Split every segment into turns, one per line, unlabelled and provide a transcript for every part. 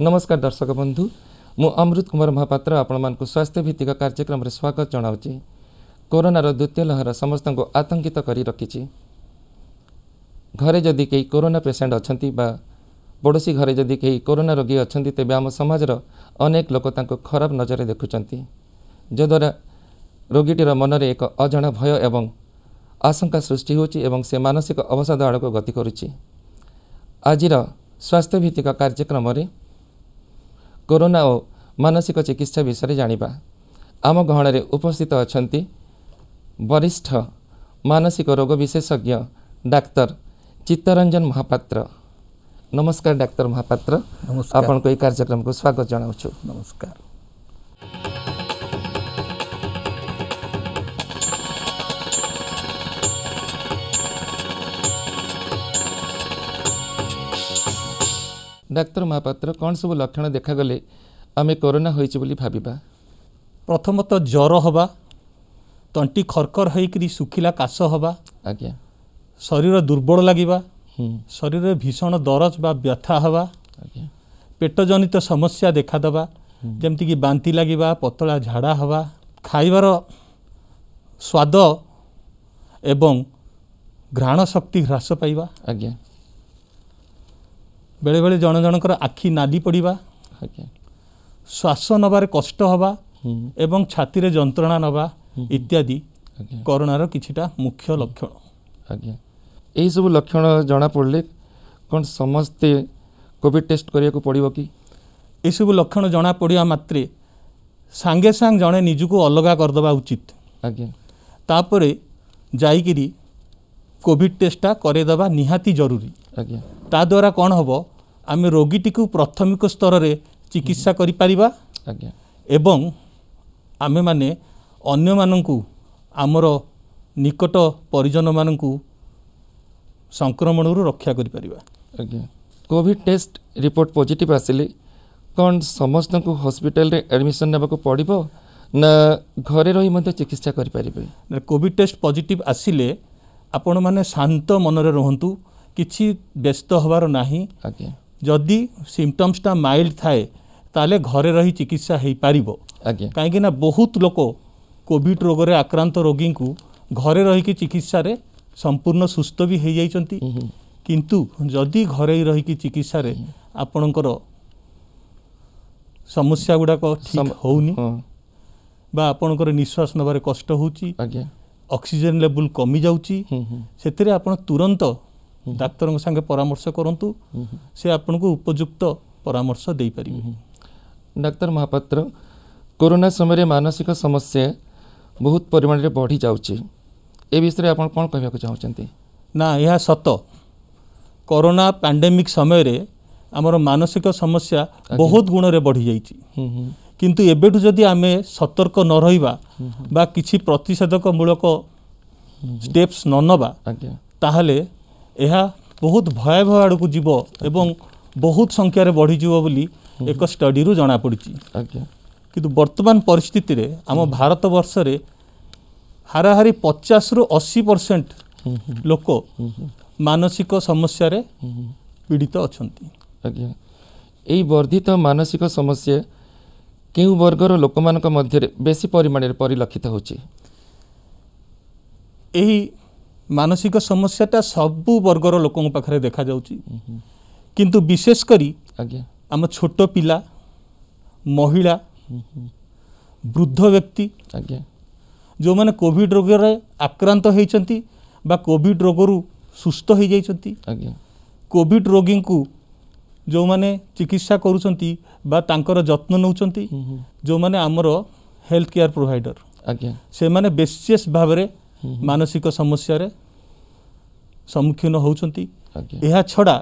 ନମସ୍କାର ଦର୍ଶକ ବନ୍ଧୁ ମୁଁ ଅମୃତ କୁମାର ମହାପାତ୍ର ଆପଣମାନଙ୍କୁ ସ୍ୱାସ୍ଥ୍ୟ ଭିତ୍ତିକ କାର୍ଯ୍ୟକ୍ରମରେ ସ୍ୱାଗତ ଜଣାଉଛି କରୋନାର ଦ୍ୱିତୀୟ ଲହର ସମସ୍ତଙ୍କୁ ଆତଙ୍କିତ କରି ରଖିଛି ଘରେ ଯଦି କେହି କରୋନା ପେସେଣ୍ଟ ଅଛନ୍ତି ବା ପଡ଼ୋଶୀ ଘରେ ଯଦି କେହି କରୋନା ରୋଗୀ ଅଛନ୍ତି ତେବେ ଆମ ସମାଜର ଅନେକ ଲୋକ ତାଙ୍କୁ ଖରାପ ନଜରରେ ଦେଖୁଛନ୍ତି ଯଦ୍ୱାରା ରୋଗୀଟିର ମନରେ ଏକ ଅଜଣା ଭୟ ଏବଂ ଆଶଙ୍କା ସୃଷ୍ଟି ହେଉଛି ଏବଂ ସେ ମାନସିକ ଅବସାଦ ଆଡ଼କୁ ଗତି କରୁଛି ଆଜିର ସ୍ୱାସ୍ଥ୍ୟଭିତ୍ତିକ କାର୍ଯ୍ୟକ୍ରମରେ कोरोना औ मानसिक चिकित्सा विषय जाँदा आम गहन उपस्थित अहिले वरिष्ठ मानसिक रोग विशेषज्ञ डाक्तर चित्तरंजन महापात्र नमस्कार डाक्तर महापत्र आउँको कार्यक्रम को स्वागत जनाउँछु नमस्कार ଡାକ୍ତର ମହାପାତ୍ର କ'ଣ ସବୁ ଲକ୍ଷଣ ଦେଖାଗଲେ ଆମେ କରୋନା ହୋଇଛି ବୋଲି ଭାବିବା ପ୍ରଥମତଃ ଜ୍ୱର ହେବା ତଣ୍ଟି ଖରକର ହୋଇକରି ଶୁଖିଲା କାଶ ହେବା ଆଜ୍ଞା ଶରୀର ଦୁର୍ବଳ ଲାଗିବା ଶରୀରରେ ଭୀଷଣ ଦରଜ ବା ବ୍ୟଥା ହେବା ପେଟ ଜନିତ ସମସ୍ୟା ଦେଖାଦେବା ଯେମିତିକି ବାନ୍ତି ଲାଗିବା ପତଳା ଝାଡ଼ା ହେବା ଖାଇବାର ସ୍ୱାଦ ଏବଂ ଘ୍ରାଣ ଶକ୍ତି ହ୍ରାସ ପାଇବା ଆଜ୍ଞା ବେଳେବେଳେ ଜଣ ଜଣଙ୍କର ଆଖି ନାଲି ପଡ଼ିବା ଶ୍ୱାସ ନେବାରେ କଷ୍ଟ ହେବା ଏବଂ ଛାତିରେ ଯନ୍ତ୍ରଣା ନେବା ଇତ୍ୟାଦି କରୋନାର କିଛିଟା ମୁଖ୍ୟ ଲକ୍ଷଣ ଆଜ୍ଞା ଏହିସବୁ ଲକ୍ଷଣ ଜଣାପଡ଼ିଲେ କ'ଣ ସମସ୍ତେ କୋଭିଡ଼ ଟେଷ୍ଟ କରିବାକୁ ପଡ଼ିବ କି ଏସବୁ ଲକ୍ଷଣ ଜଣାପଡ଼ିବା ମାତ୍ରେ ସାଙ୍ଗେ ସାଙ୍ଗେ ଜଣେ ନିଜକୁ ଅଲଗା କରିଦେବା ଉଚିତ ଆଜ୍ଞା ତାପରେ ଯାଇକିରି କୋଭିଡ଼ ଟେଷ୍ଟଟା କରେଇଦେବା ନିହାତି ଜରୁରୀ ଆଜ୍ଞା ତାଦ୍ୱାରା କ'ଣ ହେବ ଆମେ ରୋଗୀଟିକୁ ପ୍ରାଥମିକ ସ୍ତରରେ ଚିକିତ୍ସା କରିପାରିବା ଆଜ୍ଞା ଏବଂ ଆମେମାନେ ଅନ୍ୟମାନଙ୍କୁ ଆମର ନିକଟ ପରିଜନମାନଙ୍କୁ ସଂକ୍ରମଣରୁ ରକ୍ଷା କରିପାରିବା ଆଜ୍ଞା କୋଭିଡ଼ ଟେଷ୍ଟ ରିପୋର୍ଟ ପଜିଟିଭ୍ ଆସିଲେ କ'ଣ ସମସ୍ତଙ୍କୁ ହସ୍ପିଟାଲରେ ଆଡ଼ମିସନ୍ ନେବାକୁ ପଡ଼ିବ ନା ଘରେ ରହି ମଧ୍ୟ ଚିକିତ୍ସା କରିପାରିବେ କୋଭିଡ଼ ଟେଷ୍ଟ ପଜିଟିଭ୍ ଆସିଲେ ଆପଣମାନେ ଶାନ୍ତ ମନରେ ରୁହନ୍ତୁ କିଛି ବ୍ୟସ୍ତ ହେବାର ନାହିଁ ଯଦି ସିମ୍ପଟମ୍ସଟା ମାଇଲ୍ଡ ଥାଏ ତାହେଲେ ଘରେ ରହି ଚିକିତ୍ସା ହୋଇପାରିବ କାହିଁକି ନା ବହୁତ ଲୋକ କୋଭିଡ଼ ରୋଗରେ ଆକ୍ରାନ୍ତ ରୋଗୀଙ୍କୁ ଘରେ ରହିକି ଚିକିତ୍ସାରେ ସମ୍ପୂର୍ଣ୍ଣ ସୁସ୍ଥ ବି ହୋଇଯାଇଛନ୍ତି କିନ୍ତୁ ଯଦି ଘରେ ରହିକି ଚିକିତ୍ସାରେ ଆପଣଙ୍କର ସମସ୍ୟା ଗୁଡ଼ାକ ଠିକ୍ ହେଉନି ବା ଆପଣଙ୍କର ନିଶ୍ୱାସ ନେବାରେ କଷ୍ଟ ହେଉଛି ଅକ୍ସିଜେନ୍ ଲେବୁଲ୍ କମିଯାଉଛି ସେଥିରେ ଆପଣ ତୁରନ୍ତ ଡାକ୍ତରଙ୍କ ସାଙ୍ଗେ ପରାମର୍ଶ କରନ୍ତୁ ସେ ଆପଣଙ୍କୁ ଉପଯୁକ୍ତ ପରାମର୍ଶ ଦେଇପାରିବେ ଡାକ୍ତର ମହାପାତ୍ର କରୋନା ସମୟରେ ମାନସିକ ସମସ୍ୟା ବହୁତ ପରିମାଣରେ ବଢ଼ିଯାଉଛି ଏ ବିଷୟରେ ଆପଣ କ'ଣ କହିବାକୁ ଚାହୁଁଛନ୍ତି ନା ଏହା ସତ କରୋନା ପ୍ୟାଣ୍ଡେମିକ୍ ସମୟରେ ଆମର ମାନସିକ ସମସ୍ୟା ବହୁତ ଗୁଣରେ ବଢ଼ିଯାଇଛି କିନ୍ତୁ ଏବେଠୁ ଯଦି ଆମେ ସତର୍କ ନ ରହିବା ବା କିଛି ପ୍ରତିଷେଧକ ମୂଳକ ଷ୍ଟେପ୍ସ ନ ନେବା ତାହେଲେ ଏହା ବହୁତ ଭୟାବହ ଆଡ଼କୁ ଯିବ ଏବଂ ବହୁତ ସଂଖ୍ୟାରେ ବଢ଼ିଯିବ ବୋଲି ଏକ ଷ୍ଟଡିରୁ ଜଣାପଡ଼ିଛି କିନ୍ତୁ ବର୍ତ୍ତମାନ ପରିସ୍ଥିତିରେ ଆମ ଭାରତ ବର୍ଷରେ ହାରାହାରି ପଚାଶରୁ ଅଶୀ ପରସେଣ୍ଟ ଲୋକ ମାନସିକ ସମସ୍ୟାରେ ପୀଡ଼ିତ ଅଛନ୍ତି ଆଜ୍ଞା ଏହି ବର୍ଦ୍ଧିତ ମାନସିକ ସମସ୍ୟା କେଉଁ ବର୍ଗର ଲୋକମାନଙ୍କ ମଧ୍ୟରେ ବେଶୀ ପରିମାଣରେ ପରିଲକ୍ଷିତ ହେଉଛି ଏହି ମାନସିକ ସମସ୍ୟାଟା ସବୁ ବର୍ଗର ଲୋକଙ୍କ ପାଖରେ ଦେଖାଯାଉଛି କିନ୍ତୁ ବିଶେଷ କରି ଆଜ୍ଞା ଆମ ଛୋଟ ପିଲା ମହିଳା ବୃଦ୍ଧ ବ୍ୟକ୍ତି ଆଜ୍ଞା ଯେଉଁମାନେ କୋଭିଡ଼ ରୋଗରେ ଆକ୍ରାନ୍ତ ହୋଇଛନ୍ତି ବା କୋଭିଡ଼ ରୋଗରୁ ସୁସ୍ଥ ହୋଇଯାଇଛନ୍ତି ଆଜ୍ଞା କୋଭିଡ଼ ରୋଗୀଙ୍କୁ ଯେଉଁମାନେ ଚିକିତ୍ସା କରୁଛନ୍ତି ବା ତାଙ୍କର ଯତ୍ନ ନେଉଛନ୍ତି ଯେଉଁମାନେ ଆମର ହେଲ୍ଥ କେୟାର ପ୍ରୋଭାଇଡ଼ର ଆଜ୍ଞା ସେମାନେ ବିଶେଷ ଭାବରେ ମାନସିକ ସମସ୍ୟାରେ ସମ୍ମୁଖୀନ ହେଉଛନ୍ତି ଏହା ଛଡ଼ା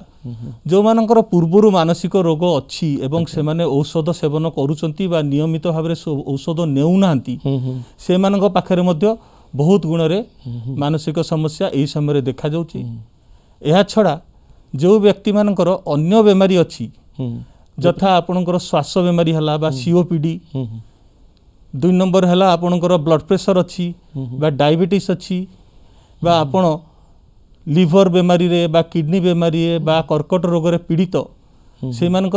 ଯେଉଁମାନଙ୍କର ପୂର୍ବରୁ ମାନସିକ ରୋଗ ଅଛି ଏବଂ ସେମାନେ ଔଷଧ ସେବନ କରୁଛନ୍ତି ବା ନିୟମିତ ଭାବରେ ଔଷଧ ନେଉନାହାନ୍ତି ସେମାନଙ୍କ ପାଖରେ ମଧ୍ୟ ବହୁତ ଗୁଣରେ ମାନସିକ ସମସ୍ୟା ଏହି ସମୟରେ ଦେଖାଯାଉଛି ଏହା ଛଡ଼ା ଯେଉଁ ବ୍ୟକ୍ତିମାନଙ୍କର ଅନ୍ୟ ବେମାରୀ ଅଛି ଯଥା ଆପଣଙ୍କର ଶ୍ୱାସ ବେମାରୀ ହେଲା ବା ସିଓପିଡ଼ି ଦୁଇ ନମ୍ବର ହେଲା ଆପଣଙ୍କର ବ୍ଲଡ଼ ପ୍ରେସର ଅଛି ବା ଡାଇବେଟିସ୍ ଅଛି ବା ଆପଣ ଲିଭର ବେମାରୀରେ ବା କିଡ଼ନୀ ବେମାରୀରେ ବା କର୍କଟ ରୋଗରେ ପୀଡ଼ିତ ସେମାନଙ୍କ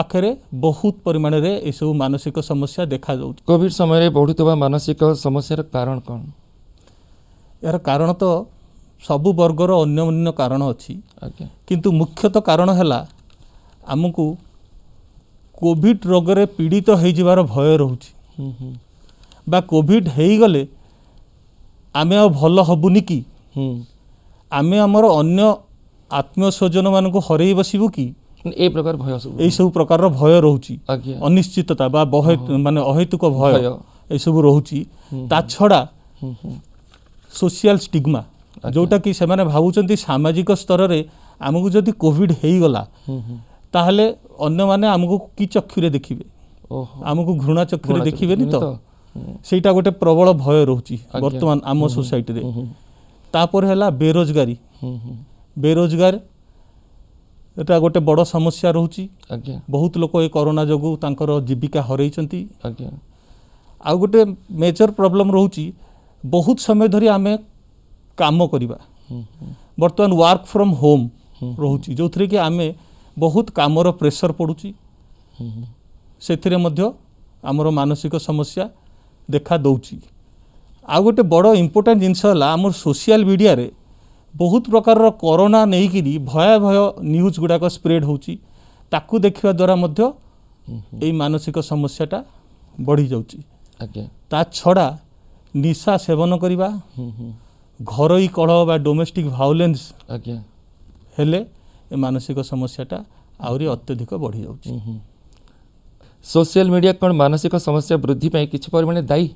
ପାଖରେ ବହୁତ ପରିମାଣରେ ଏସବୁ ମାନସିକ ସମସ୍ୟା ଦେଖାଯାଉଛି କୋଭିଡ଼ ସମୟରେ ବଢ଼ୁଥିବା ମାନସିକ ସମସ୍ୟାର କାରଣ କ'ଣ ଏହାର କାରଣ ତ ସବୁ ବର୍ଗର ଅନ୍ୟ ଅନ୍ୟ କାରଣ ଅଛି କିନ୍ତୁ ମୁଖ୍ୟତଃ କାରଣ ହେଲା ଆମକୁ କୋଭିଡ଼ ରୋଗରେ ପୀଡ଼ିତ ହୋଇଯିବାର ଭୟ ରହୁଛି ବା କୋଭିଡ଼ ହେଇଗଲେ ଆମେ ଆଉ ଭଲ ହେବୁନି କି আমি আমার অন্য আত্মীয় স্বজন মানুষ হরাই বসবু কি এই প্রকার ভয় এইসব প্রকার ভয় রয়েছে অনিশ্চিততা বা মানে অহেতুক ভয় এইসব রয়েছে তা ছড়া সোশিয়াল স্টিগমা যেটা কি সে ভাবুচ্ছেন সামাজিক স্তরের আমি যদি কোভিড হয়ে গলা তাহলে অন্য মানে আমি কি চক্ষুরে দেখবে আমি ঘৃণা চক্ষুরে দেখবে তো সেইটা গোটে প্রবল ভয় রয়েছে বর্তমান আম সোসাইটি ତାପରେ ହେଲା ବେରୋଜଗାରୀ ବେରୋଜଗାର এটা ଗୋଟେ ବଡ଼ ସମସ୍ୟା ରହୁଛି ଆଜ୍ଞା ବହୁତ ଲୋକ ଏ କରୋନା ଯୋଗୁଁ ତାଙ୍କର ଜୀବିକା ହରାଇଛନ୍ତି ଆଜ୍ଞା ଆଉ ଗୋଟେ ମେଜର ପ୍ରୋବ୍ଲେମ୍ ରହୁଛି ବହୁତ ସମୟ ଧରି ଆମେ କାମ କରିବା ବର୍ତ୍ତମାନ ୱାର୍କ ଫ୍ରମ୍ ହୋମ୍ ରହୁଛି ଯେଉଁଥିରେ କି ଆମେ ବହୁତ କାମର ପ୍ରେସର ପଡ଼ୁଛି ସେଥିରେ ମଧ୍ୟ ଆମର ମାନସିକ ସମସ୍ୟା ଦେଖା ଦେଉଛି ଆଉ ଗୋଟେ ବଡ଼ ଇମ୍ପୋର୍ଟାଣ୍ଟ ଜିନିଷ ହେଲା ଆମର ସୋସିଆଲ ମିଡ଼ିଆରେ ବହୁତ ପ୍ରକାରର କରୋନା ନେଇକିରି ଭୟାଭୟ ନ୍ୟୁଜ୍ ଗୁଡ଼ାକ ସ୍ପ୍ରେଡ଼୍ ହେଉଛି ତାକୁ ଦେଖିବା ଦ୍ୱାରା ମଧ୍ୟ ଏଇ ମାନସିକ ସମସ୍ୟାଟା ବଢ଼ିଯାଉଛି ତା ଛଡ଼ା ନିଶା ସେବନ କରିବା ଘରୋଇ କଳହ ବା ଡୋମେଷ୍ଟିକ୍ ଭାଓଲେନ୍ସ ହେଲେ ଏ ମାନସିକ ସମସ୍ୟାଟା ଆହୁରି ଅତ୍ୟଧିକ ବଢ଼ିଯାଉଛି ସୋସିଆଲ ମିଡ଼ିଆ କ'ଣ ମାନସିକ ସମସ୍ୟା ବୃଦ୍ଧି ପାଇଁ କିଛି ପରିମାଣରେ ଦାୟୀ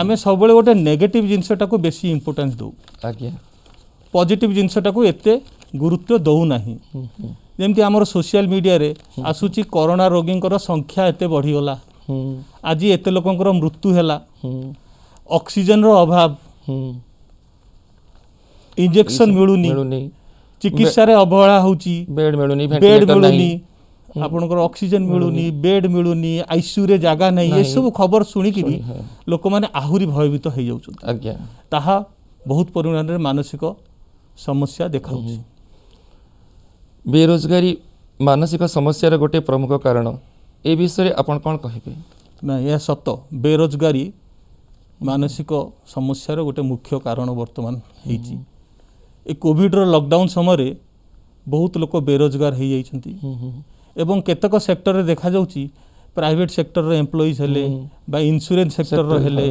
ଆମେ ସବୁବେଳେ ଗୋଟେ ନେଗେଟିଭ୍ ଜିନିଷଟାକୁ ବେଶୀ ଇମ୍ପୋର୍ଟାନ୍ସ ଦେଉ ଆଜ୍ଞା ପଜିଟିଭ୍ ଜିନିଷଟାକୁ ଏତେ ଗୁରୁତ୍ୱ ଦେଉନାହିଁ ଯେମିତି ଆମର ସୋସିଆଲ ମିଡ଼ିଆରେ ଆସୁଛି କରୋନା ରୋଗୀଙ୍କର ସଂଖ୍ୟା ଏତେ ବଢ଼ିଗଲା ଆଜି ଏତେ ଲୋକଙ୍କର ମୃତ୍ୟୁ ହେଲା ଅକ୍ସିଜେନ୍ର ଅଭାବ ଇଞ୍ଜେକ୍ସନ୍ ମିଳୁନି ଚିକିତ୍ସାରେ ଅବହେଳା ହେଉଛି ବେଡ୍ ମିଳୁନି ବେଡ୍ ମିଳୁନି ଆପଣଙ୍କର ଅକ୍ସିଜେନ୍ ମିଳୁନି ବେଡ୍ ମିଳୁନି ଆଇସିୟୁରେ ଜାଗା ନାହିଁ ଏସବୁ ଖବର ଶୁଣିକିରି ଲୋକମାନେ ଆହୁରି ଭୟଭୀତ ହେଇଯାଉଛନ୍ତି ଆଜ୍ଞା ତାହା ବହୁତ ପରିମାଣରେ ମାନସିକ ସମସ୍ୟା ଦେଖାଉଛି ବେରୋଜଗାରୀ ମାନସିକ ସମସ୍ୟାର ଗୋଟିଏ ପ୍ରମୁଖ କାରଣ ଏ ବିଷୟରେ ଆପଣ କ'ଣ କହିବେ ନା ଏହା ସତ ବେରୋଜଗାରୀ ମାନସିକ ସମସ୍ୟାର ଗୋଟେ ମୁଖ୍ୟ କାରଣ ବର୍ତ୍ତମାନ ହେଇଛି ଏ କୋଭିଡ଼ର ଲକଡାଉନ୍ ସମୟରେ ବହୁତ ଲୋକ ବେରୋଜଗାର ହେଇଯାଇଛନ୍ତି ଏବଂ କେତେକ ସେକ୍ଟରରେ ଦେଖାଯାଉଛି ପ୍ରାଇଭେଟ୍ ସେକ୍ଟରର ଏମ୍ପ୍ଲୟିଜ୍ ହେଲେ ବା ଇନ୍ସୁରାନ୍ସ ସେକ୍ଟରର ହେଲେ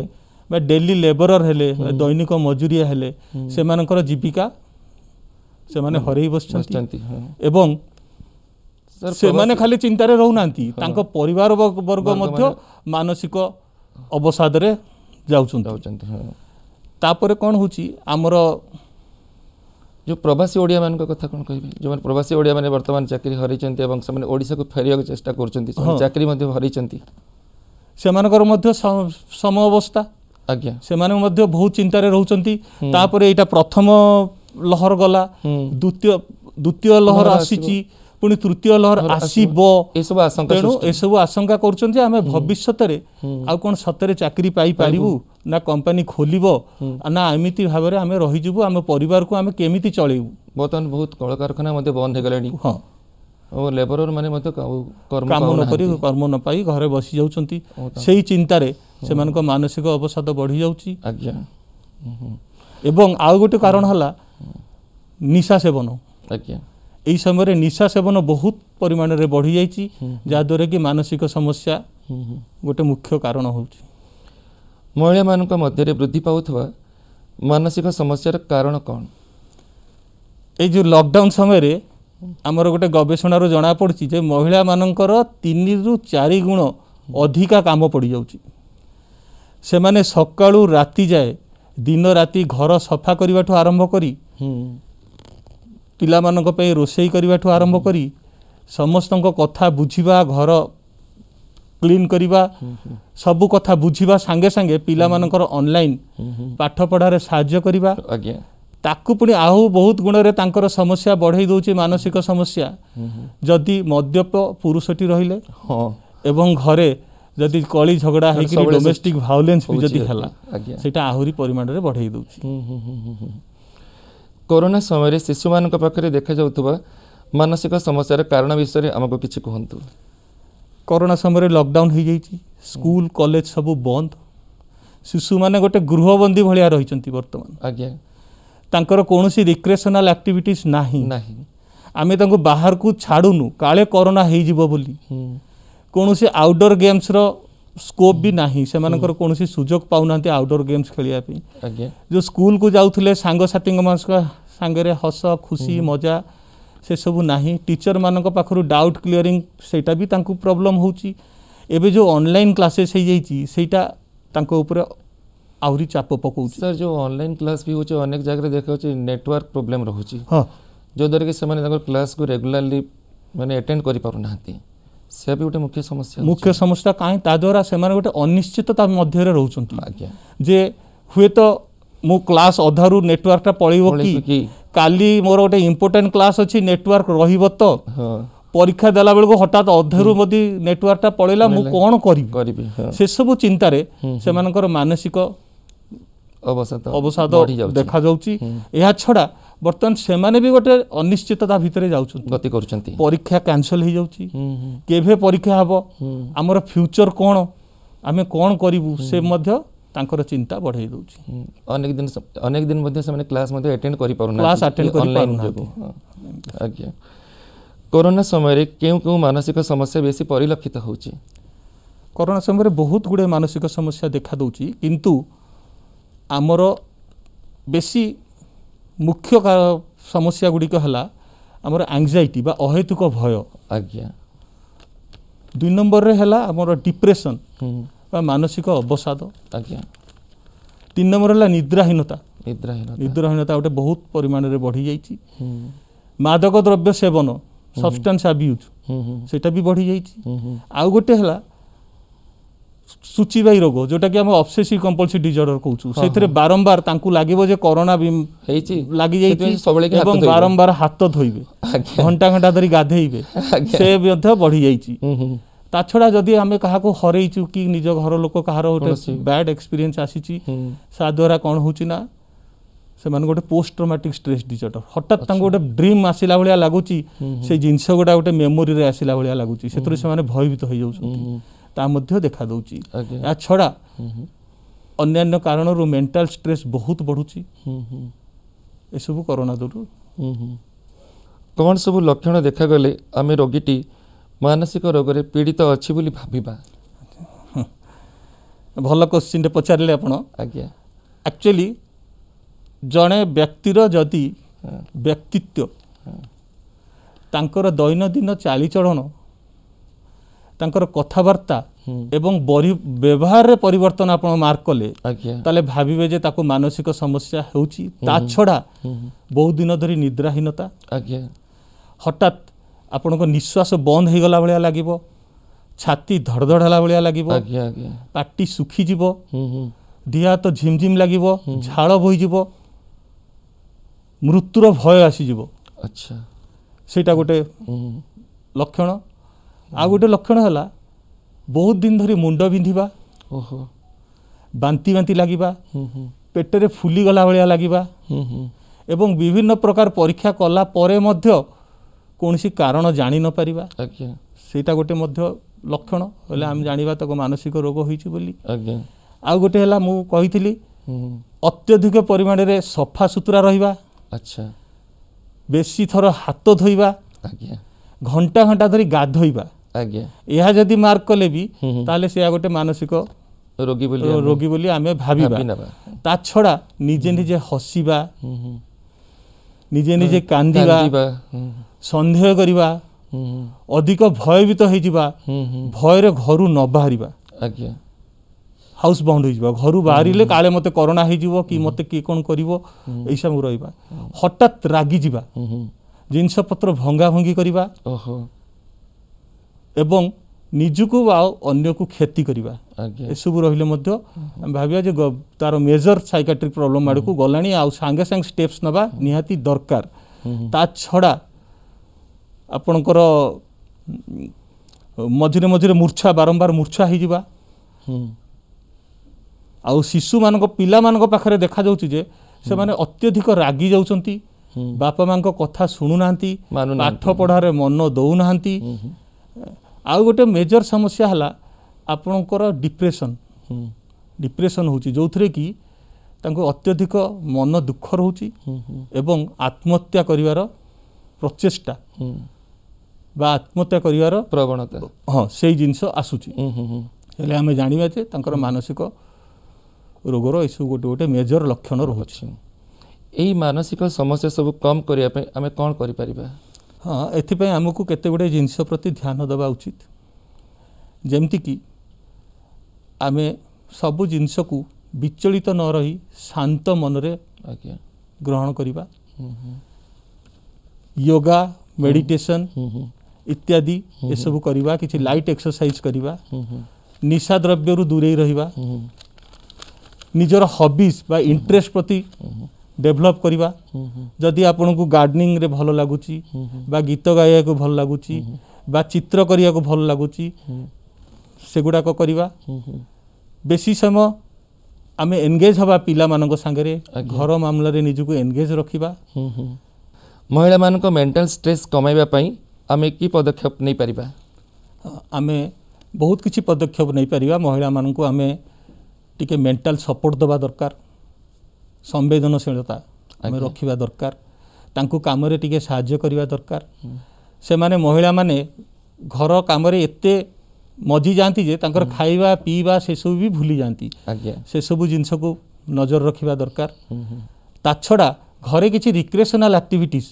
ବା ଡେଲି ଲେବରର ହେଲେ ଦୈନିକ ମଜୁରିଆ ହେଲେ ସେମାନଙ୍କର ଜୀବିକା ସେମାନେ ହରେଇ ବସିଛନ୍ତି ଏବଂ ସେମାନେ ଖାଲି ଚିନ୍ତାରେ ରହୁନାହାନ୍ତି ତାଙ୍କ ପରିବାର ବର୍ଗ ମଧ୍ୟ ମାନସିକ ଅବସାଦରେ ଯାଉଛନ୍ତି ତାପରେ କ'ଣ ହେଉଛି ଆମର ଯେଉଁ ପ୍ରବାସୀ ଓଡ଼ିଆମାନଙ୍କ କଥା କ'ଣ କହିବେ ଯେଉଁମାନେ ପ୍ରବାସୀ ଓଡ଼ିଆମାନେ ବର୍ତ୍ତମାନ ଚାକିରି ହରାଇଛନ୍ତି ଏବଂ ସେମାନେ ଓଡ଼ିଶାକୁ ଫେରିବାକୁ ଚେଷ୍ଟା କରୁଛନ୍ତି ସେମାନେ ଚାକିରି ମଧ୍ୟ ହରାଇଛନ୍ତି ସେମାନଙ୍କର ମଧ୍ୟ ସମ ଅବସ୍ଥା ଆଜ୍ଞା ସେମାନେ ମଧ୍ୟ ବହୁତ ଚିନ୍ତାରେ ରହୁଛନ୍ତି ତାପରେ ଏଇଟା ପ୍ରଥମ ଲହର ଗଲା ଦ୍ୱିତୀୟ ଦ୍ୱିତୀୟ ଲହର ଆସିଛି ପୁଣି ତୃତୀୟ ଲହର ଆସିବ ଏସବୁ ଆଶଙ୍କା ତେଣୁ ଏସବୁ ଆଶଙ୍କା କରୁଛନ୍ତି ଆମେ ଭବିଷ୍ୟତରେ ଆଉ କ'ଣ ସତରେ ଚାକିରି ପାଇପାରିବୁ ନା କମ୍ପାନୀ ଖୋଲିବ ନା ଏମିତି ଭାବରେ ଆମେ ରହିଯିବୁ ଆମ ପରିବାରକୁ ଆମେ କେମିତି ଚଳେଇବୁ ବର୍ତ୍ତମାନ ବହୁତ କଳକାରଖାନା ମଧ୍ୟ ବନ୍ଦ ହେଇଗଲାଣି ହଁ ଓ ଲେବରର ମାନେ ମଧ୍ୟ କାମ ନ କରି କର୍ମ ନ ପାଇ ଘରେ ବସି ଯାଉଛନ୍ତି ସେଇ ଚିନ୍ତାରେ ସେମାନଙ୍କ ମାନସିକ ଅବସାଦ ବଢ଼ିଯାଉଛି ଆଜ୍ଞା ଏବଂ ଆଉ ଗୋଟେ କାରଣ ହେଲା ନିଶା ସେବନ ଆଜ୍ଞା ଏହି ସମୟରେ ନିଶା ସେବନ ବହୁତ ପରିମାଣରେ ବଢ଼ିଯାଇଛି ଯାହାଦ୍ୱାରା କି ମାନସିକ ସମସ୍ୟା ଗୋଟେ ମୁଖ୍ୟ କାରଣ ହେଉଛି ମହିଳାମାନଙ୍କ ମଧ୍ୟରେ ବୃଦ୍ଧି ପାଉଥିବା ମାନସିକ ସମସ୍ୟାର କାରଣ କ'ଣ ଏଇ ଯେଉଁ ଲକଡାଉନ ସମୟରେ ଆମର ଗୋଟେ ଗବେଷଣାରୁ ଜଣାପଡ଼ୁଛି ଯେ ମହିଳାମାନଙ୍କର ତିନିରୁ ଚାରି ଗୁଣ ଅଧିକା କାମ ପଡ଼ିଯାଉଛି ସେମାନେ ସକାଳୁ ରାତି ଯାଏ ଦିନ ରାତି ଘର ସଫା କରିବାଠୁ ଆରମ୍ଭ କରି ପିଲାମାନଙ୍କ ପାଇଁ ରୋଷେଇ କରିବାଠୁ ଆରମ୍ଭ କରି ସମସ୍ତଙ୍କ କଥା ବୁଝିବା ଘର କ୍ଲିନ୍ କରିବା ସବୁ କଥା ବୁଝିବା ସାଙ୍ଗେ ସାଙ୍ଗେ ପିଲାମାନଙ୍କର ଅନଲାଇନ୍ ପାଠପଢ଼ାରେ ସାହାଯ୍ୟ କରିବା ଆଜ୍ଞା ତାକୁ ପୁଣି ଆଉ ବହୁତ ଗୁଣରେ ତାଙ୍କର ସମସ୍ୟା ବଢ଼େଇ ଦେଉଛି ମାନସିକ ସମସ୍ୟା ଯଦି ମଦ୍ୟପ ପୁରୁଷଟି ରହିଲେ ଏବଂ ଘରେ ଯଦି କଳି ଝଗଡ଼ା ହେଇକି ଡୋମେଷ୍ଟିକ୍ ଭାଓଲେନ୍ସ ବି ଯଦି ହେଲା ସେଇଟା ଆହୁରି ପରିମାଣରେ ବଢ଼େଇ ଦେଉଛି କରୋନା ସମୟରେ ଶିଶୁମାନଙ୍କ ପାଖରେ ଦେଖାଯାଉଥିବା ମାନସିକ ସମସ୍ୟାର କାରଣ ବିଷୟରେ ଆମକୁ କିଛି କୁହନ୍ତୁ କରୋନା ସମୟରେ ଲକଡାଉନ୍ ହୋଇଯାଇଛି ସ୍କୁଲ କଲେଜ ସବୁ ବନ୍ଦ ଶିଶୁମାନେ ଗୋଟେ ଗୃହବନ୍ଦୀ ଭଳିଆ ରହିଛନ୍ତି ବର୍ତ୍ତମାନ ଆଜ୍ଞା ତାଙ୍କର କୌଣସି ରିକ୍ରେସନାଲ ଆକ୍ଟିଭିଟିସ୍ ନାହିଁ ନାହିଁ ଆମେ ତାଙ୍କୁ ବାହାରକୁ ଛାଡ଼ୁନୁ କାଳେ କରୋନା ହୋଇଯିବ ବୋଲି କୌଣସି ଆଉଟଡୋର ଗେମ୍ସର ସ୍କୋପ୍ ବି ନାହିଁ ସେମାନଙ୍କର କୌଣସି ସୁଯୋଗ ପାଉନାହାନ୍ତି ଆଉଟଡୋର ଗେମ୍ସ ଖେଳିବା ପାଇଁ ଯେଉଁ ସ୍କୁଲକୁ ଯାଉଥିଲେ ସାଙ୍ଗସାଥୀଙ୍କ ସାଙ୍ଗରେ ହସ ଖୁସି ମଜା ସେସବୁ ନାହିଁ ଟିଚରମାନଙ୍କ ପାଖରୁ ଡାଉଟ୍ କ୍ଲିୟରିଂ ସେଇଟା ବି ତାଙ୍କୁ ପ୍ରୋବ୍ଲେମ୍ ହେଉଛି ଏବେ ଯେଉଁ ଅନଲାଇନ୍ କ୍ଲାସେସ୍ ହେଇଯାଇଛି ସେଇଟା ତାଙ୍କ ଉପରେ ଆହୁରି ଚାପ ପକାଉଛି ସାର୍ ଯେଉଁ ଅନଲାଇନ୍ କ୍ଲାସ୍ ବି ହେଉଛି ଅନେକ ଜାଗାରେ ଦେଖାଯାଉଛି ନେଟୱାର୍କ ପ୍ରୋବ୍ଲେମ୍ ରହୁଛି ହଁ ଯଦ୍ୱାରା କି ସେମାନେ ତାଙ୍କର କ୍ଲାସ୍କୁ ରେଗୁଲାରଲି ମାନେ ଆଟେଣ୍ଡ କରିପାରୁନାହାନ୍ତି ସେ ବି ଗୋଟେ ମୁଖ୍ୟ ସମସ୍ୟା ମୁଖ୍ୟ ସମସ୍ୟା କାହିଁ ତାଦ୍ଵାରା ସେମାନେ ଗୋଟେ ଅନିଶ୍ଚିତତା ମଧ୍ୟରେ ରହୁଛନ୍ତି ଯେ ହୁଏତ ମୁଁ କ୍ଲାସ୍ ଅଧାରୁ ନେଟୱାର୍କଟା ପଳେଇବ କି କାଲି ମୋର ଗୋଟେ ଇମ୍ପୋର୍ଟାଣ୍ଟ କ୍ଲାସ୍ ଅଛି ନେଟୱାର୍କ ରହିବ ତ ପରୀକ୍ଷା ଦେଲା ବେଳକୁ ହଠାତ୍ ଅଧାରୁ ମଧ୍ୟ ନେଟୱାର୍କଟା ପଳେଇଲା ମୁଁ କ'ଣ କରିବି କରିବି ସେସବୁ ଚିନ୍ତାରେ ସେମାନଙ୍କର ମାନସିକ ଅବସାଦ ଅବସାଦ ଦେଖାଯାଉଛି ଏହା ଛଡ଼ା ବର୍ତ୍ତମାନ ସେମାନେ ବି ଗୋଟେ ଅନିଶ୍ଚିତତା ଭିତରେ ଯାଉଛନ୍ତି ଗତି କରୁଛନ୍ତି ପରୀକ୍ଷା କ୍ୟାନସଲ ହେଇଯାଉଛି କେବେ ପରୀକ୍ଷା ହେବ ଆମର ଫ୍ୟୁଚର କ'ଣ ଆମେ କ'ଣ କରିବୁ ସେ ମଧ୍ୟ ତାଙ୍କର ଚିନ୍ତା ବଢ଼େଇ ଦେଉଛି ଅନେକ ଦିନ ଅନେକ ଦିନ ମଧ୍ୟ ସେମାନେ କ୍ଲାସ୍ ମଧ୍ୟ ଆଟେଣ୍ଡ କ୍ଲାସ୍ ଆଟେଣ୍ଡ ଆଜ୍ଞା କରୋନା ସମୟରେ କେଉଁ କେଉଁ ମାନସିକ ସମସ୍ୟା ବେଶୀ ପରିଲକ୍ଷିତ ହେଉଛି କରୋନା ସମୟରେ ବହୁତ ଗୁଡ଼ିଏ ମାନସିକ ସମସ୍ୟା ଦେଖାଦେଉଛି କିନ୍ତୁ ଆମର ବେଶୀ ମୁଖ୍ୟ ସମସ୍ୟା ଗୁଡ଼ିକ ହେଲା ଆମର ଆଙ୍ଗଜାଇଟି ବା ଅହେତୁକ ଭୟ ଆଜ୍ଞା ଦୁଇ ନମ୍ବରରେ ହେଲା ଆମର ଡିପ୍ରେସନ୍ ବା ମାନସିକ ଅବସାଦ ଆଜ୍ଞା ତିନି ନମ୍ବର ହେଲା ନିଦ୍ରାହୀନତା ନିଦ୍ରାହୀନ ନିଦ୍ରାହୀନତା ଗୋଟେ ବହୁତ ପରିମାଣରେ ବଢ଼ିଯାଇଛି ମାଦକ ଦ୍ରବ୍ୟ ସେବନ ସବଷ୍ଟାନ୍ସ ଆବ୍ୟୁଜ୍ ସେଇଟା ବି ବଢ଼ିଯାଇଛି ଆଉ ଗୋଟେ ହେଲା ସୂଚୀବାହୀ ରୋଗ ଯେଉଁଟାକି ଆମେ ଅବସେସିଭ୍ କମ୍ପଲସିଭ୍ ଡିଜର୍ଡର କହୁଛୁ ସେଥିରେ ବାରମ୍ବାର ତାଙ୍କୁ ଲାଗିବ ଯେ କରୋନା ହେଇଛି ଲାଗିଯାଇଛି ଏବଂ ବାରମ୍ବାର ହାତ ଧୋଇବେ ଘଣ୍ଟା ଘଣ୍ଟା ଧରି ଗାଧେଇବେ ସେ ମଧ୍ୟ ବଢ଼ିଯାଇଛି ତା ଛଡ଼ା ଯଦି ଆମେ କାହାକୁ ହରେଇଛୁ କି ନିଜ ଘର ଲୋକ କାହାର ଗୋଟେ ବ୍ୟାଡ୍ ଏକ୍ସପିରିଏନ୍ସ ଆସିଛି ତା ଦ୍ୱାରା କ'ଣ ହେଉଛି ନା ସେମାନେ ଗୋଟେ ପୋଷ୍ଟ ଟ୍ରମାଟିକ୍ ଷ୍ଟ୍ରେସ୍ ଡିଜର୍ଡର୍ ହଠାତ୍ ତାଙ୍କୁ ଗୋଟେ ଡ୍ରିମ୍ ଆସିଲା ଭଳିଆ ଲାଗୁଛି ସେ ଜିନିଷ ଗୁଡ଼ା ଗୋଟେ ମେମୋରିରେ ଆସିଲା ଭଳିଆ ଲାଗୁଛି ସେଥିରୁ ସେମାନେ ଭୟଭୀତ ହେଇଯାଉଛନ୍ତି ତାହା ମଧ୍ୟ ଦେଖାଦେଉଛି ଏହା ଛଡ଼ା ଅନ୍ୟାନ୍ୟ କାରଣରୁ ମେଣ୍ଟାଲ ଷ୍ଟ୍ରେସ୍ ବହୁତ ବଢ଼ୁଛି ଏସବୁ କରୋନା ଦୂରୁ କ'ଣ ସବୁ ଲକ୍ଷଣ ଦେଖାଗଲେ ଆମେ ରୋଗୀଟି ମାନସିକ ରୋଗରେ ପୀଡ଼ିତ ଅଛି ବୋଲି ଭାବିବା ଭଲ କୋଶ୍ଚିନ୍ଟେ ପଚାରିଲେ ଆପଣ ଆଜ୍ଞା ଆକ୍ଚୁଆଲି ଜଣେ ବ୍ୟକ୍ତିର ଯଦି ବ୍ୟକ୍ତିତ୍ୱ ତାଙ୍କର ଦୈନନ୍ଦିନ ଚାଲିଚଳନ ତାଙ୍କର କଥାବାର୍ତ୍ତା ଏବଂ ବ୍ୟବହାରରେ ପରିବର୍ତ୍ତନ ଆପଣ ମାର୍କ କଲେ ତାହେଲେ ଭାବିବେ ଯେ ତାକୁ ମାନସିକ ସମସ୍ୟା ହେଉଛି ତା ଛଡ଼ା ବହୁ ଦିନ ଧରି ନିଦ୍ରାହୀନତା ହଠାତ୍ ଆପଣଙ୍କ ନିଶ୍ୱାସ ବନ୍ଦ ହେଇଗଲା ଭଳିଆ ଲାଗିବ ଛାତି ଧଡ଼ଧଡ଼ ହେଲା ଭଳିଆ ଲାଗିବ ପାଟି ଶୁଖିଯିବ ଦିହ ହାତ ଝିମ୍ଝିମ୍ ଲାଗିବ ଝାଳ ବୋହିଯିବ ମୃତ୍ୟୁର ଭୟ ଆସିଯିବ ଆଚ୍ଛା ସେଇଟା ଗୋଟେ ଲକ୍ଷଣ ଆଉ ଗୋଟେ ଲକ୍ଷଣ ହେଲା ବହୁତ ଦିନ ଧରି ମୁଣ୍ଡ ବିନ୍ଧିବା ଓହୋ ବାନ୍ତି ବାନ୍ତି ଲାଗିବା ପେଟରେ ଫୁଲିଗଲା ଭଳିଆ ଲାଗିବା ଏବଂ ବିଭିନ୍ନ ପ୍ରକାର ପରୀକ୍ଷା କଲା ପରେ ମଧ୍ୟ କୌଣସି କାରଣ ଜାଣିନପାରିବା ସେଇଟା ଗୋଟେ ମଧ୍ୟ ଲକ୍ଷଣ ହେଲେ ଆମେ ଜାଣିବା ତାକୁ ମାନସିକ ରୋଗ ହୋଇଛି ବୋଲି ଆଉ ଗୋଟେ ହେଲା ମୁଁ କହିଥିଲି ଅତ୍ୟଧିକ ପରିମାଣରେ ସଫାସୁତୁରା ରହିବା ଆଚ୍ଛା ବେଶୀ ଥର ହାତ ଧୋଇବା ଆଜ୍ଞା ঘন্টা ঘন্টা ধরি গাধোଇବା ଆଜ୍ଞା ଏହା ଯଦି ମାର୍କ କଲେ ବି ତାହେଲେ ସେୟା ଗୋଟେ ମାନସିକ ରୋଗୀ ବୋଲି ରୋଗୀ ବୋଲି ଆମେ ଭାବିବା ତା ଛଡ଼ା ନିଜେ ନିଜେ ହସିବା ନିଜେ ନିଜେ କାନ୍ଦିବା ସନ୍ଦେହ କରିବା ଅଧିକ ଭୟଭୀତ ହେଇଯିବା ଭୟରେ ଘରୁ ନ ବାହାରିବା ଆଜ୍ଞା ହାଉସ୍ ବାଉଣ୍ଡ ହେଇଯିବା ଘରୁ ବାହାରିଲେ କାଳେ ମୋତେ କରୋନା ହେଇଯିବ କି ମୋତେ କିଏ କ'ଣ କରିବ ଏଇସବୁ ରହିବା ହଠାତ୍ ରାଗିଯିବା ଜିନିଷପତ୍ର ଭଙ୍ଗାଭଙ୍ଗି କରିବା ଏବଂ ନିଜକୁ ଆଉ ଅନ୍ୟକୁ କ୍ଷତି କରିବା ଏସବୁ ରହିଲେ ମଧ୍ୟ ଆମେ ଭାବିବା ଯେ ତାର ମେଜର ସାଇକାଟ୍ରିକ୍ ପ୍ରୋବ୍ଲେମ୍ ଆଡ଼କୁ ଗଲାଣି ଆଉ ସାଙ୍ଗେ ସାଙ୍ଗେ ଷ୍ଟେପ୍ସ ନେବା ନିହାତି ଦରକାର ତା ଛଡ଼ା ଆପଣଙ୍କର ମଝିରେ ମଝିରେ ମୂର୍ଚ୍ଛା ବାରମ୍ବାର ମୂର୍ଚ୍ଛା ହେଇଯିବା ଆଉ ଶିଶୁମାନଙ୍କ ପିଲାମାନଙ୍କ ପାଖରେ ଦେଖାଯାଉଛି ଯେ ସେମାନେ ଅତ୍ୟଧିକ ରାଗି ଯାଉଛନ୍ତି ବାପା ମାଙ୍କ କଥା ଶୁଣୁନାହାନ୍ତି ପାଠ ପଢ଼ାରେ ମନ ଦେଉନାହାନ୍ତି ଆଉ ଗୋଟେ ମେଜର ସମସ୍ୟା ହେଲା ଆପଣଙ୍କର ଡିପ୍ରେସନ୍ ଡିପ୍ରେସନ୍ ହେଉଛି ଯେଉଁଥିରେ କି ତାଙ୍କୁ ଅତ୍ୟଧିକ ମନ ଦୁଃଖ ରହୁଛି ଏବଂ ଆତ୍ମହତ୍ୟା କରିବାର ପ୍ରଚେଷ୍ଟା ବା ଆତ୍ମହତ୍ୟା କରିବାର ପ୍ରବଣତା ହଁ ସେଇ ଜିନିଷ ଆସୁଛି ହେଲେ ଆମେ ଜାଣିବା ଯେ ତାଙ୍କର ମାନସିକ ରୋଗର ଏସବୁ ଗୋଟେ ଗୋଟେ ମେଜର ଲକ୍ଷଣ ରହୁଛି ଏଇ ମାନସିକ ସମସ୍ୟା ସବୁ କମ୍ କରିବା ପାଇଁ ଆମେ କ'ଣ କରିପାରିବା ହଁ ଏଥିପାଇଁ ଆମକୁ କେତେ ଗୁଡ଼ିଏ ଜିନିଷ ପ୍ରତି ଧ୍ୟାନ ଦେବା ଉଚିତ ଯେମିତିକି ଆମେ ସବୁ ଜିନିଷକୁ ବିଚଳିତ ନ ରହି ଶାନ୍ତ ମନରେ ଆଜ୍ଞା ଗ୍ରହଣ କରିବା ୟୋଗା ମେଡ଼ିଟେସନ୍ ଇତ୍ୟାଦି ଏସବୁ କରିବା କିଛି ଲାଇଟ୍ ଏକ୍ସରସାଇଜ୍ କରିବା ନିଶା ଦ୍ରବ୍ୟରୁ ଦୂରେଇ ରହିବା ନିଜର ହବିଜ୍ ବା ଇଣ୍ଟରେଷ୍ଟ ପ୍ରତି ଡେଭଲପ୍ କରିବା ଯଦି ଆପଣଙ୍କୁ ଗାର୍ଡ଼େନିଂରେ ଭଲ ଲାଗୁଛି ବା ଗୀତ ଗାଇବାକୁ ଭଲ ଲାଗୁଛି ବା ଚିତ୍ର କରିବାକୁ ଭଲ ଲାଗୁଛି ସେଗୁଡ଼ାକ କରିବା ବେଶୀ ସମୟ ଆମେ ଏନଗେଜ୍ ହେବା ପିଲାମାନଙ୍କ ସାଙ୍ଗରେ ଘର ମାମଲାରେ ନିଜକୁ ଏନଗେଜ୍ ରଖିବା ମହିଳାମାନଙ୍କ ମେଣ୍ଟାଲ୍ ଷ୍ଟ୍ରେସ୍ କମାଇବା ପାଇଁ ଆମେ କି ପଦକ୍ଷେପ ନେଇପାରିବା ଆମେ ବହୁତ କିଛି ପଦକ୍ଷେପ ନେଇପାରିବା ମହିଳାମାନଙ୍କୁ ଆମେ ଟିକେ ମେଣ୍ଟାଲ୍ ସପୋର୍ଟ ଦେବା ଦରକାର ସମ୍ବେଦନଶୀଳତା ଆମେ ରଖିବା ଦରକାର ତାଙ୍କୁ କାମରେ ଟିକେ ସାହାଯ୍ୟ କରିବା ଦରକାର ସେମାନେ ମହିଳାମାନେ ଘର କାମରେ ଏତେ ମଜି ଯାଆନ୍ତି ଯେ ତାଙ୍କର ଖାଇବା ପିଇବା ସେସବୁ ବି ଭୁଲି ଯାଆନ୍ତି ସେସବୁ ଜିନିଷକୁ ନଜର ରଖିବା ଦରକାର ତା ଛଡ଼ା ଘରେ କିଛି ରିକ୍ରିଏସନାଲ୍ ଆକ୍ଟିଭିଟିସ୍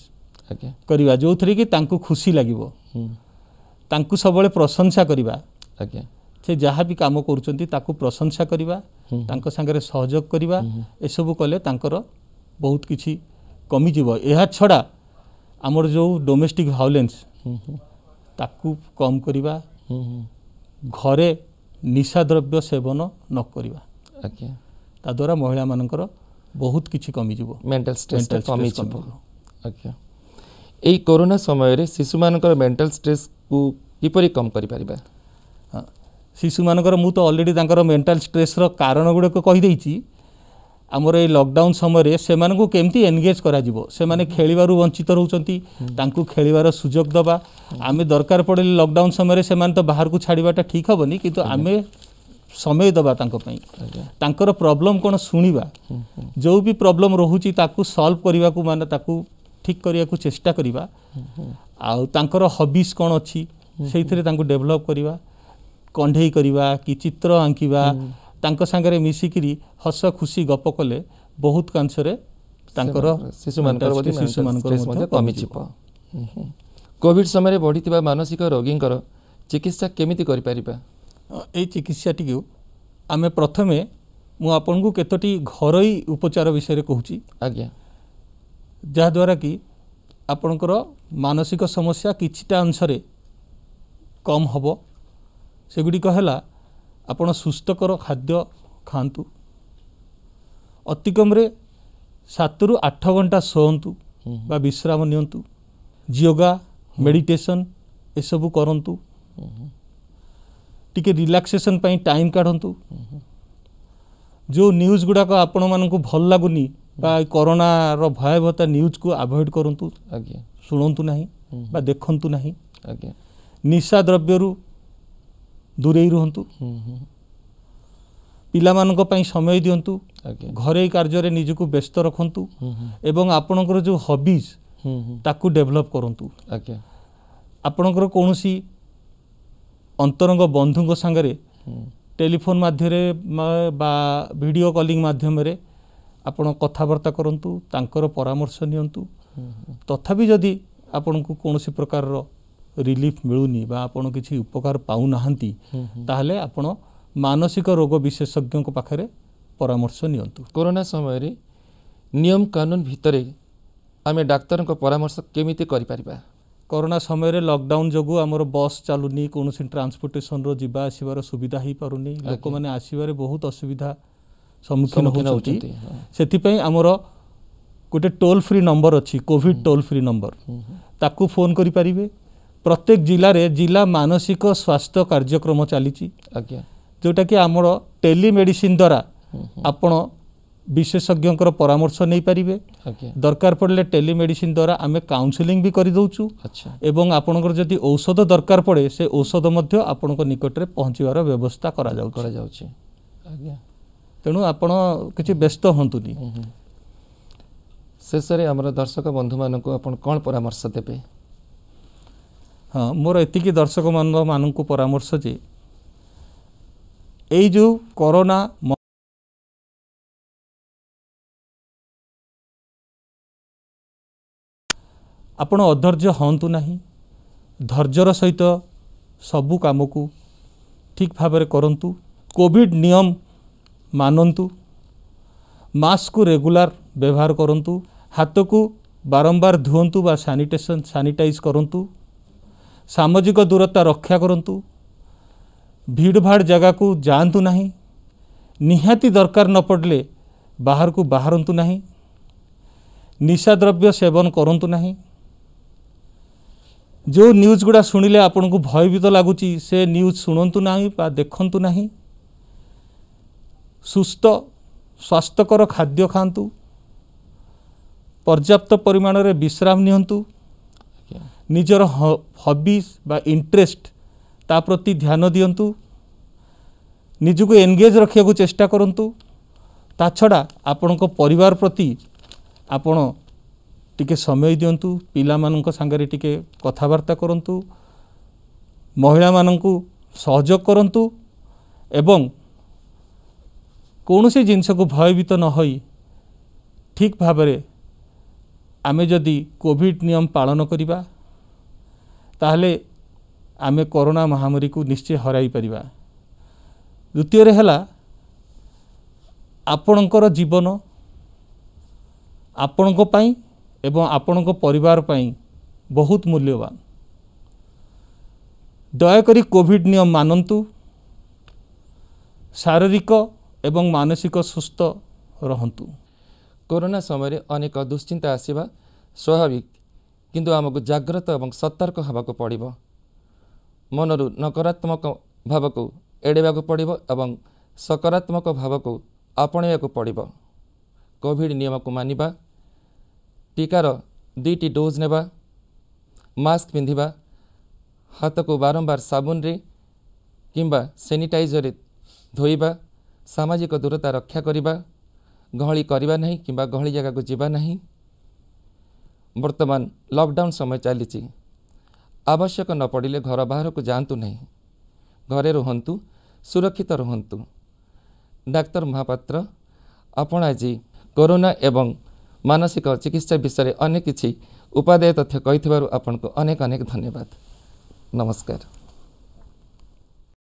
କରିବା ଯେଉଁଥିରେ କି ତାଙ୍କୁ ଖୁସି ଲାଗିବ ତାଙ୍କୁ ସବୁବେଳେ ପ୍ରଶଂସା କରିବା ଆଜ୍ଞା ସେ ଯାହା ବି କାମ କରୁଛନ୍ତି ତାକୁ ପ୍ରଶଂସା କରିବା ତାଙ୍କ ସାଙ୍ଗରେ ସହଯୋଗ କରିବା ଏସବୁ କଲେ ତାଙ୍କର ବହୁତ କିଛି କମିଯିବ ଏହା ଛଡ଼ା ଆମର ଯେଉଁ ଡୋମେଷ୍ଟିକ୍ ଭାଓଲେନ୍ସ ତାକୁ କମ୍ କରିବା ଘରେ ନିଶାଦ୍ରବ୍ୟ ସେବନ ନ କରିବା ଆଜ୍ଞା ତାଦ୍ୱାରା ମହିଳାମାନଙ୍କର ବହୁତ କିଛି କମିଯିବ ମେଣ୍ଟାଲ ଷ୍ଟ୍ରେସ୍ କମିଯିବ ଆଜ୍ଞା ଏଇ କରୋନା ସମୟରେ ଶିଶୁମାନଙ୍କର ମେଣ୍ଟାଲ ଷ୍ଟ୍ରେସ୍କୁ କିପରି କମ୍ କରିପାରିବା ହଁ ଶିଶୁମାନଙ୍କର ମୁଁ ତ ଅଲରେଡ଼ି ତାଙ୍କର ମେଣ୍ଟାଲ ଷ୍ଟ୍ରେସ୍ର କାରଣ ଗୁଡ଼ିକ କହିଦେଇଛି ଆମର ଏଇ ଲକଡାଉନ୍ ସମୟରେ ସେମାନଙ୍କୁ କେମିତି ଏନଗେଜ୍ କରାଯିବ ସେମାନେ ଖେଳିବାରୁ ବଞ୍ଚିତ ରହୁଛନ୍ତି ତାଙ୍କୁ ଖେଳିବାର ସୁଯୋଗ ଦେବା ଆମେ ଦରକାର ପଡ଼ିଲେ ଲକଡାଉନ୍ ସମୟରେ ସେମାନେ ତ ବାହାରକୁ ଛାଡ଼ିବାଟା ଠିକ୍ ହେବନି କିନ୍ତୁ ଆମେ ସମୟ ଦେବା ତାଙ୍କ ପାଇଁ ତାଙ୍କର ପ୍ରୋବ୍ଲେମ୍ କ'ଣ ଶୁଣିବା ଯେଉଁ ବି ପ୍ରୋବ୍ଲେମ୍ ରହୁଛି ତାକୁ ସଲ୍ଭ କରିବାକୁ ମାନେ ତାକୁ ଠିକ୍ କରିବାକୁ ଚେଷ୍ଟା କରିବା ଆଉ ତାଙ୍କର ହବିସ୍ କ'ଣ ଅଛି ସେଇଥିରେ ତାଙ୍କୁ ଡେଭଲପ୍ କରିବା କଣ୍ଢେଇ କରିବା କି ଚିତ୍ର ଆଙ୍କିବା ତାଙ୍କ ସାଙ୍ଗରେ ମିଶିକିରି ହସ ଖୁସି ଗପ କଲେ ବହୁତ କାଂଶରେ ତାଙ୍କର ଶିଶୁମାନଙ୍କର ଶିଶୁମାନଙ୍କର କମିଯିବ କୋଭିଡ ସମୟରେ ବଢ଼ିଥିବା ମାନସିକ ରୋଗୀଙ୍କର ଚିକିତ୍ସା କେମିତି କରିପାରିବା ଏଇ ଚିକିତ୍ସାଟିକୁ ଆମେ ପ୍ରଥମେ ମୁଁ ଆପଣଙ୍କୁ କେତୋଟି ଘରୋଇ ଉପଚାର ବିଷୟରେ କହୁଛି ଆଜ୍ଞା ଯାହାଦ୍ୱାରା କି ଆପଣଙ୍କର ମାନସିକ ସମସ୍ୟା କିଛିଟା ଅଂଶରେ କମ୍ ହେବ ସେଗୁଡ଼ିକ ହେଲା ଆପଣ ସୁସ୍ଥକର ଖାଦ୍ୟ ଖାଆନ୍ତୁ ଅତିକମ୍ରେ ସାତରୁ ଆଠ ଘଣ୍ଟା ଶୋଅନ୍ତୁ ବା ବିଶ୍ରାମ ନିଅନ୍ତୁ ଯୋଗା ମେଡ଼ିଟେସନ୍ ଏସବୁ କରନ୍ତୁ ଟିକେ ରିଲାକ୍ସେସନ୍ ପାଇଁ ଟାଇମ୍ କାଢ଼ନ୍ତୁ ଯେଉଁ ନ୍ୟୁଜ୍ ଗୁଡ଼ାକ ଆପଣମାନଙ୍କୁ ଭଲ ଲାଗୁନି ବା କରୋନାର ଭୟାବହତା ନ୍ୟୁଜ୍କୁ ଆଭଏଡ଼ କରନ୍ତୁ ଆଜ୍ଞା ଶୁଣନ୍ତୁ ନାହିଁ ବା ଦେଖନ୍ତୁ ନାହିଁ ଆଜ୍ଞା ନିଶା ଦ୍ରବ୍ୟରୁ ଦୂରେଇ ରୁହନ୍ତୁ ପିଲାମାନଙ୍କ ପାଇଁ ସମୟ ଦିଅନ୍ତୁ ଘରୋଇ କାର୍ଯ୍ୟରେ ନିଜକୁ ବ୍ୟସ୍ତ ରଖନ୍ତୁ ଏବଂ ଆପଣଙ୍କର ଯେଉଁ ହବିଜ୍ ତାକୁ ଡେଭଲପ୍ କରନ୍ତୁ ଆପଣଙ୍କର କୌଣସି ଅନ୍ତରଙ୍ଗ ବନ୍ଧୁଙ୍କ ସାଙ୍ଗରେ ଟେଲିଫୋନ୍ ମାଧ୍ୟମରେ ବା ଭିଡ଼ିଓ କଲିଂ ମାଧ୍ୟମରେ ଆପଣ କଥାବାର୍ତ୍ତା କରନ୍ତୁ ତାଙ୍କର ପରାମର୍ଶ ନିଅନ୍ତୁ ତଥାପି ଯଦି ଆପଣଙ୍କୁ କୌଣସି ପ୍ରକାରର ରିଲିଫ୍ ମିଳୁନି ବା ଆପଣ କିଛି ଉପକାର ପାଉନାହାନ୍ତି ତାହେଲେ ଆପଣ ମାନସିକ ରୋଗ ବିଶେଷଜ୍ଞଙ୍କ ପାଖରେ ପରାମର୍ଶ ନିଅନ୍ତୁ କରୋନା ସମୟରେ ନିୟମ କାନୁନ ଭିତରେ ଆମେ ଡାକ୍ତରଙ୍କ ପରାମର୍ଶ କେମିତି କରିପାରିବା କରୋନା ସମୟରେ ଲକଡାଉନ ଯୋଗୁଁ ଆମର ବସ୍ ଚାଲୁନି କୌଣସି ଟ୍ରାନ୍ସପୋର୍ଟେସନର ଯିବା ଆସିବାର ସୁବିଧା ହେଇପାରୁନି ଲୋକମାନେ ଆସିବାରେ ବହୁତ ଅସୁବିଧା ସମ୍ମୁଖୀନ ହେଉଛନ୍ତି ସେଥିପାଇଁ ଆମର ଗୋଟେ ଟୋଲ୍ ଫ୍ରି ନମ୍ବର ଅଛି କୋଭିଡ଼ ଟୋଲ୍ ଫ୍ରି ନମ୍ବର ତାକୁ ଫୋନ୍ କରିପାରିବେ ପ୍ରତ୍ୟେକ ଜିଲ୍ଲାରେ ଜିଲ୍ଲା ମାନସିକ ସ୍ୱାସ୍ଥ୍ୟ କାର୍ଯ୍ୟକ୍ରମ ଚାଲିଛି ଆଜ୍ଞା ଯେଉଁଟାକି ଆମର ଟେଲିମେଡ଼ିସିନ୍ ଦ୍ୱାରା ଆପଣ ବିଶେଷଜ୍ଞଙ୍କର ପରାମର୍ଶ ନେଇପାରିବେ ଦରକାର ପଡ଼ିଲେ ଟେଲିମେଡ଼ିସିନ୍ ଦ୍ୱାରା ଆମେ କାଉନ୍ସେଲିଂ ବି କରିଦେଉଛୁ ଆଚ୍ଛା ଏବଂ ଆପଣଙ୍କର ଯଦି ଔଷଧ ଦରକାର ପଡ଼େ ସେ ଔଷଧ ମଧ୍ୟ ଆପଣଙ୍କ ନିକଟରେ ପହଞ୍ଚିବାର ବ୍ୟବସ୍ଥା କରାଯାଉ କରାଯାଉଛି ଆଜ୍ଞା ତେଣୁ ଆପଣ କିଛି ବ୍ୟସ୍ତ ହୁଅନ୍ତୁନି ଶେଷରେ ଆମର ଦର୍ଶକ ବନ୍ଧୁମାନଙ୍କୁ ଆପଣ କ'ଣ ପରାମର୍ଶ ଦେବେ ହଁ ମୋର ଏତିକି ଦର୍ଶକମାନଙ୍କୁ ପରାମର୍ଶ ଯେ ଏଇ ଯେଉଁ କରୋନା ଆପଣ ଅଧର୍ଯ୍ୟ ହୁଅନ୍ତୁ ନାହିଁ ଧୈର୍ଯ୍ୟର ସହିତ ସବୁ କାମକୁ ଠିକ୍ ଭାବରେ କରନ୍ତୁ କୋଭିଡ଼ ନିୟମ ମାନନ୍ତୁ ମାସ୍କକୁ ରେଗୁଲାର ବ୍ୟବହାର କରନ୍ତୁ ହାତକୁ ବାରମ୍ବାର ଧୁଅନ୍ତୁ ବା ସାନିଟେସନ ସାନିଟାଇଜ୍ କରନ୍ତୁ ସାମାଜିକ ଦୂରତା ରକ୍ଷା କରନ୍ତୁ ଭିଡ଼ଭାଡ଼ ଜାଗାକୁ ଯାଆନ୍ତୁ ନାହିଁ ନିହାତି ଦରକାର ନ ପଡ଼ିଲେ ବାହାରକୁ ବାହାରନ୍ତୁ ନାହିଁ ନିଶାଦ୍ରବ୍ୟ ସେବନ କରନ୍ତୁ ନାହିଁ ଯେଉଁ ନ୍ୟୁଜ୍ ଗୁଡ଼ା ଶୁଣିଲେ ଆପଣଙ୍କୁ ଭୟଭୀତ ଲାଗୁଛି ସେ ନ୍ୟୁଜ୍ ଶୁଣନ୍ତୁ ନାହିଁ ବା ଦେଖନ୍ତୁ ନାହିଁ ସୁସ୍ଥ ସ୍ୱାସ୍ଥ୍ୟକର ଖାଦ୍ୟ ଖାଆନ୍ତୁ ପର୍ଯ୍ୟାପ୍ତ ପରିମାଣରେ ବିଶ୍ରାମ ନିଅନ୍ତୁ ନିଜର ହବି ବା ଇଣ୍ଟରେଷ୍ଟ ତା ପ୍ରତି ଧ୍ୟାନ ଦିଅନ୍ତୁ ନିଜକୁ ଏନଗେଜ୍ ରଖିବାକୁ ଚେଷ୍ଟା କରନ୍ତୁ ତା ଛଡ଼ା ଆପଣଙ୍କ ପରିବାର ପ୍ରତି ଆପଣ ଟିକେ ସମୟ ଦିଅନ୍ତୁ ପିଲାମାନଙ୍କ ସାଙ୍ଗରେ ଟିକେ କଥାବାର୍ତ୍ତା କରନ୍ତୁ ମହିଳାମାନଙ୍କୁ ସହଯୋଗ କରନ୍ତୁ ଏବଂ କୌଣସି ଜିନିଷକୁ ଭୟଭୀତ ନ ହୋଇ ଠିକ୍ ଭାବରେ ଆମେ ଯଦି କୋଭିଡ଼ ନିୟମ ପାଳନ କରିବା ତାହେଲେ ଆମେ କରୋନା ମହାମାରୀକୁ ନିଶ୍ଚୟ ହରାଇ ପାରିବା ଦ୍ୱିତୀୟରେ ହେଲା ଆପଣଙ୍କର ଜୀବନ ଆପଣଙ୍କ ପାଇଁ ଏବଂ ଆପଣଙ୍କ ପରିବାର ପାଇଁ ବହୁତ ମୂଲ୍ୟବାନ ଦୟାକରି କୋଭିଡ଼ ନିୟମ ମାନନ୍ତୁ ଶାରୀରିକ ଏବଂ ମାନସିକ ସୁସ୍ଥ ରହନ୍ତୁ କରୋନା ସମୟରେ ଅନେକ ଦୁଶ୍ଚିନ୍ତା ଆସିବା ସ୍ୱାଭାବିକ କିନ୍ତୁ ଆମକୁ ଜାଗ୍ରତ ଏବଂ ସତର୍କ ହେବାକୁ ପଡ଼ିବ ମନରୁ ନକାରାତ୍ମକ ଭାବକୁ ଏଡ଼େଇବାକୁ ପଡ଼ିବ ଏବଂ ସକାରାତ୍ମକ ଭାବକୁ ଆପଣେଇବାକୁ ପଡ଼ିବ କୋଭିଡ଼ ନିୟମକୁ ମାନିବା ଟିକାର ଦୁଇଟି ଡୋଜ୍ ନେବା ମାସ୍କ ପିନ୍ଧିବା ହାତକୁ ବାରମ୍ବାର ସାବୁନରେ କିମ୍ବା ସାନିଟାଇଜରରେ ଧୋଇବା ସାମାଜିକ ଦୂରତା ରକ୍ଷା କରିବା ଗହଳି କରିବା ନାହିଁ କିମ୍ବା ଗହଳି ଜାଗାକୁ ଯିବା ନାହିଁ ବର୍ତ୍ତମାନ ଲକ୍ଡାଉନ୍ ସମୟ ଚାଲିଛି ଆବଶ୍ୟକ ନ ପଡ଼ିଲେ ଘର ବାହାରକୁ ଯାଆନ୍ତୁ ନାହିଁ ଘରେ ରୁହନ୍ତୁ ସୁରକ୍ଷିତ ରୁହନ୍ତୁ ଡାକ୍ତର ମହାପାତ୍ର ଆପଣ ଆଜି କରୋନା ଏବଂ ମାନସିକ ଚିକିତ୍ସା ବିଷୟରେ ଅନେକ କିଛି ଉପାଦେୟ ତଥ୍ୟ କହିଥିବାରୁ ଆପଣଙ୍କୁ ଅନେକ ଅନେକ ଧନ୍ୟବାଦ ନମସ୍କାର